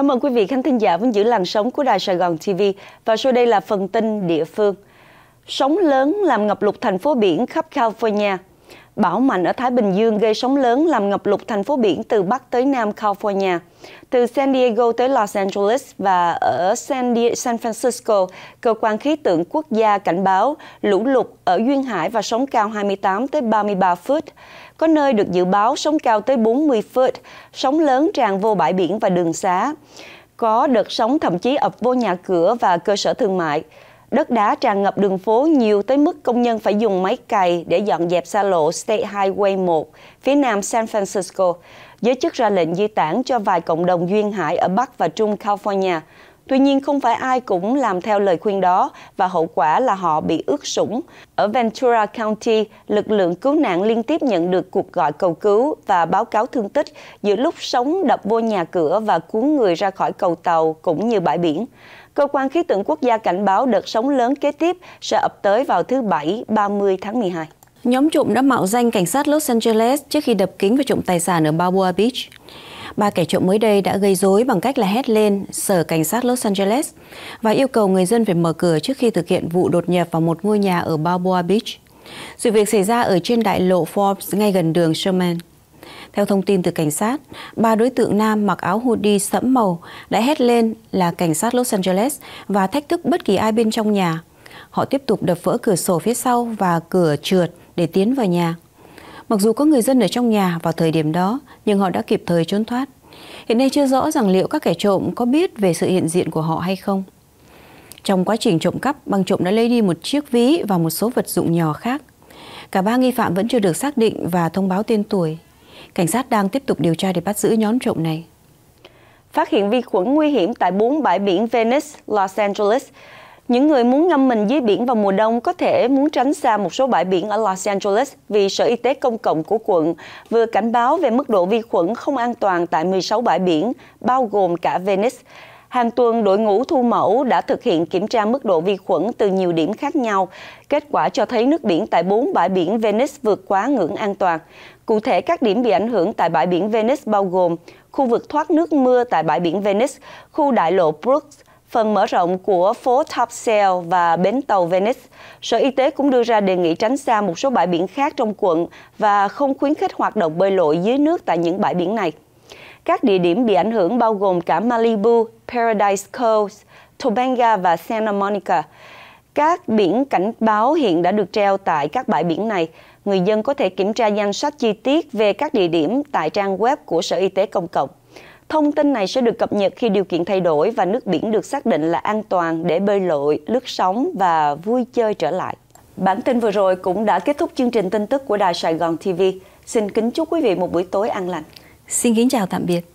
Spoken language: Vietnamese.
Cảm ơn quý vị khán thính giả vẫn giữ làn sóng của Đài Sài Gòn TV. Và sau đây là phần tin địa phương. Sóng lớn làm ngập lụt thành phố biển khắp California. Bão mạnh ở Thái Bình Dương gây sóng lớn làm ngập lụt thành phố biển từ Bắc tới Nam California. Từ San Diego tới Los Angeles và ở San, Di San Francisco, Cơ quan Khí tượng Quốc gia cảnh báo lũ lụt ở Duyên Hải và sóng cao 28 tới 33 feet. Có nơi được dự báo sóng cao tới 40 feet, sóng lớn tràn vô bãi biển và đường xá. Có đợt sóng thậm chí ập vô nhà cửa và cơ sở thương mại. Đất đá tràn ngập đường phố nhiều tới mức công nhân phải dùng máy cày để dọn dẹp xa lộ State Highway 1 phía nam San Francisco. Giới chức ra lệnh di tản cho vài cộng đồng duyên hải ở Bắc và Trung California Tuy nhiên không phải ai cũng làm theo lời khuyên đó và hậu quả là họ bị ướt sũng. Ở Ventura County, lực lượng cứu nạn liên tiếp nhận được cuộc gọi cầu cứu và báo cáo thương tích giữa lúc sóng đập vô nhà cửa và cuốn người ra khỏi cầu tàu cũng như bãi biển. Cơ quan khí tượng quốc gia cảnh báo đợt sóng lớn kế tiếp sẽ ập tới vào thứ Bảy 30 tháng 12. Nhóm trộm đã mạo danh cảnh sát Los Angeles trước khi đập kính và trộm tài sản ở Balboa Beach ba kẻ trộm mới đây đã gây rối bằng cách là hét lên Sở Cảnh sát Los Angeles và yêu cầu người dân phải mở cửa trước khi thực hiện vụ đột nhập vào một ngôi nhà ở Balboa Beach. Sự việc xảy ra ở trên đại lộ Forbes ngay gần đường Sherman. Theo thông tin từ cảnh sát, ba đối tượng nam mặc áo hoodie sẫm màu đã hét lên là cảnh sát Los Angeles và thách thức bất kỳ ai bên trong nhà. Họ tiếp tục đập vỡ cửa sổ phía sau và cửa trượt để tiến vào nhà. Mặc dù có người dân ở trong nhà vào thời điểm đó, nhưng họ đã kịp thời trốn thoát. Hiện nay chưa rõ rằng liệu các kẻ trộm có biết về sự hiện diện của họ hay không. Trong quá trình trộm cắp, băng trộm đã lấy đi một chiếc ví và một số vật dụng nhỏ khác. Cả ba nghi phạm vẫn chưa được xác định và thông báo tên tuổi. Cảnh sát đang tiếp tục điều tra để bắt giữ nhóm trộm này. Phát hiện vi khuẩn nguy hiểm tại bốn bãi biển Venice, Los Angeles, những người muốn ngâm mình dưới biển vào mùa đông có thể muốn tránh xa một số bãi biển ở Los Angeles vì Sở Y tế Công cộng của quận vừa cảnh báo về mức độ vi khuẩn không an toàn tại 16 bãi biển, bao gồm cả Venice. Hàng tuần, đội ngũ thu mẫu đã thực hiện kiểm tra mức độ vi khuẩn từ nhiều điểm khác nhau. Kết quả cho thấy nước biển tại 4 bãi biển Venice vượt quá ngưỡng an toàn. Cụ thể, các điểm bị ảnh hưởng tại bãi biển Venice bao gồm khu vực thoát nước mưa tại bãi biển Venice, khu đại lộ Brooks, phần mở rộng của phố Top Topsail và bến tàu Venice. Sở Y tế cũng đưa ra đề nghị tránh xa một số bãi biển khác trong quận và không khuyến khích hoạt động bơi lội dưới nước tại những bãi biển này. Các địa điểm bị ảnh hưởng bao gồm cả Malibu, Paradise Coast, Topanga và Santa Monica. Các biển cảnh báo hiện đã được treo tại các bãi biển này. Người dân có thể kiểm tra danh sách chi tiết về các địa điểm tại trang web của Sở Y tế Công cộng. Thông tin này sẽ được cập nhật khi điều kiện thay đổi và nước biển được xác định là an toàn để bơi lội, lướt sóng và vui chơi trở lại. Bản tin vừa rồi cũng đã kết thúc chương trình tin tức của Đài Sài Gòn TV. Xin kính chúc quý vị một buổi tối an lành. Xin kính chào tạm biệt.